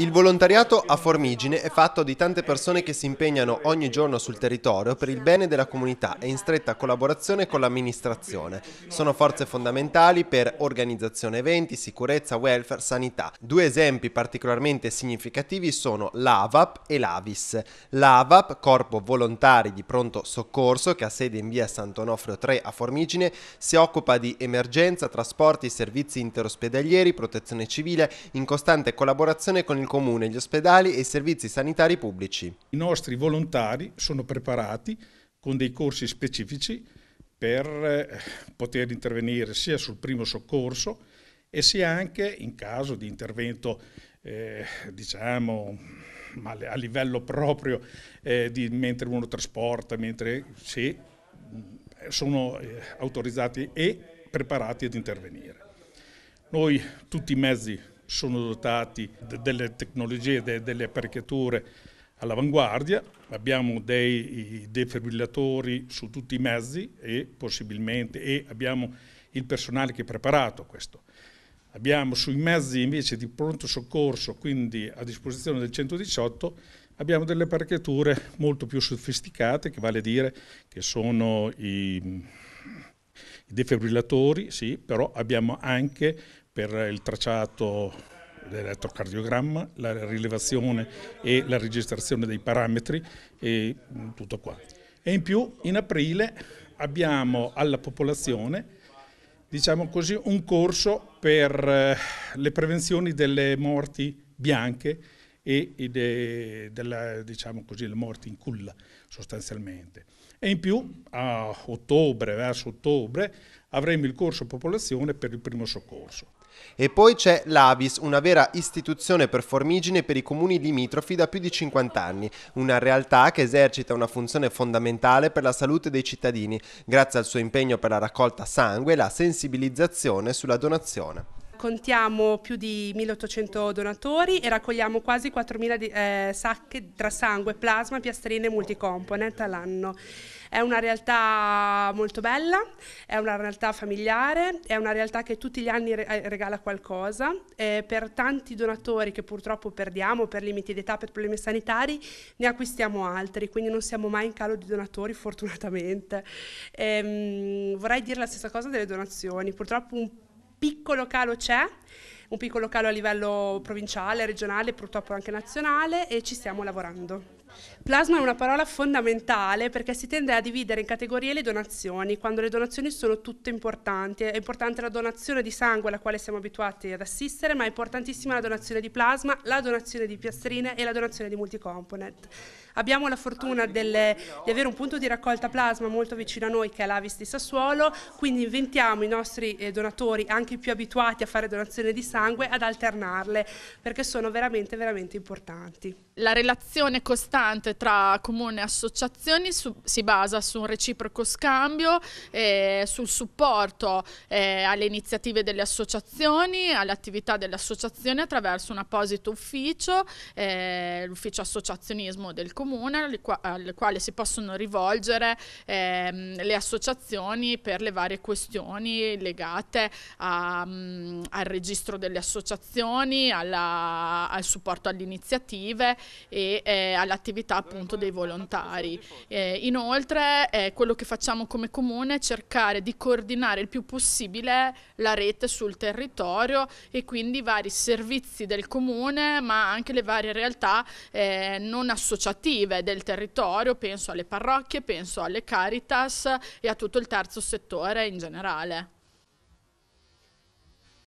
Il volontariato a Formigine è fatto di tante persone che si impegnano ogni giorno sul territorio per il bene della comunità e in stretta collaborazione con l'amministrazione. Sono forze fondamentali per organizzazione eventi, sicurezza, welfare, sanità. Due esempi particolarmente significativi sono l'AVAP e l'AVIS. L'AVAP, Corpo Volontari di Pronto Soccorso, che ha sede in via Sant'Onofrio 3 a Formigine, si occupa di emergenza, trasporti, servizi interospedalieri, protezione civile, in costante collaborazione con il comune, gli ospedali e i servizi sanitari pubblici. I nostri volontari sono preparati con dei corsi specifici per eh, poter intervenire sia sul primo soccorso e sia anche in caso di intervento eh, diciamo a livello proprio eh, di, mentre uno trasporta, mentre sì, eh, sono eh, autorizzati e preparati ad intervenire. Noi tutti i mezzi sono dotati delle tecnologie, delle apparecchiature all'avanguardia, abbiamo dei defibrillatori su tutti i mezzi e possibilmente e abbiamo il personale che è preparato a questo. Abbiamo sui mezzi invece di pronto soccorso, quindi a disposizione del 118, abbiamo delle apparecchiature molto più sofisticate, che vale a dire che sono i defibrillatori, sì, però abbiamo anche per il tracciato l'elettrocardiogramma, la rilevazione e la registrazione dei parametri e mm, tutto qua. E in più in aprile abbiamo alla popolazione diciamo così, un corso per eh, le prevenzioni delle morti bianche e, e de, della, diciamo così, la morte in culla sostanzialmente. E in più a ottobre, verso ottobre, avremo il corso popolazione per il primo soccorso. E poi c'è l'Avis, una vera istituzione per Formigine per i comuni limitrofi da più di 50 anni, una realtà che esercita una funzione fondamentale per la salute dei cittadini, grazie al suo impegno per la raccolta sangue e la sensibilizzazione sulla donazione. Contiamo più di 1800 donatori e raccogliamo quasi 4000 eh, sacche tra sangue, plasma, piastrine e multicomponent all'anno. È una realtà molto bella, è una realtà familiare, è una realtà che tutti gli anni eh, regala qualcosa. Eh, per tanti donatori che purtroppo perdiamo per limiti d'età, per problemi sanitari, ne acquistiamo altri, quindi non siamo mai in calo di donatori fortunatamente. Eh, vorrei dire la stessa cosa delle donazioni, purtroppo un piccolo calo c'è, un piccolo calo a livello provinciale, regionale, purtroppo anche nazionale e ci stiamo lavorando. Plasma è una parola fondamentale perché si tende a dividere in categorie le donazioni, quando le donazioni sono tutte importanti. È importante la donazione di sangue alla quale siamo abituati ad assistere, ma è importantissima la donazione di plasma, la donazione di piastrine e la donazione di multicomponent. Abbiamo la fortuna delle, di avere un punto di raccolta plasma molto vicino a noi che è l'Avis di Sassuolo, quindi inventiamo i nostri eh, donatori, anche i più abituati a fare donazione di sangue, ad alternarle perché sono veramente, veramente importanti. La relazione costante tra comune e associazioni su, si basa su un reciproco scambio, eh, sul supporto eh, alle iniziative delle associazioni, alle attività delle associazioni attraverso un apposito ufficio, eh, l'ufficio associazionismo del comune comune qua- al quale si possono rivolgere ehm, le associazioni per le varie questioni legate a, mh, mm, al registro delle associazioni, alla, al supporto alle iniziative e eh, all'attività appunto dei volontari. Eh, inoltre eh, quello che facciamo come comune è cercare di coordinare il più possibile la rete sul territorio e quindi i vari servizi del comune ma anche le varie realtà eh, non associative iniziative del territorio, penso alle parrocchie, penso alle Caritas e a tutto il terzo settore in generale.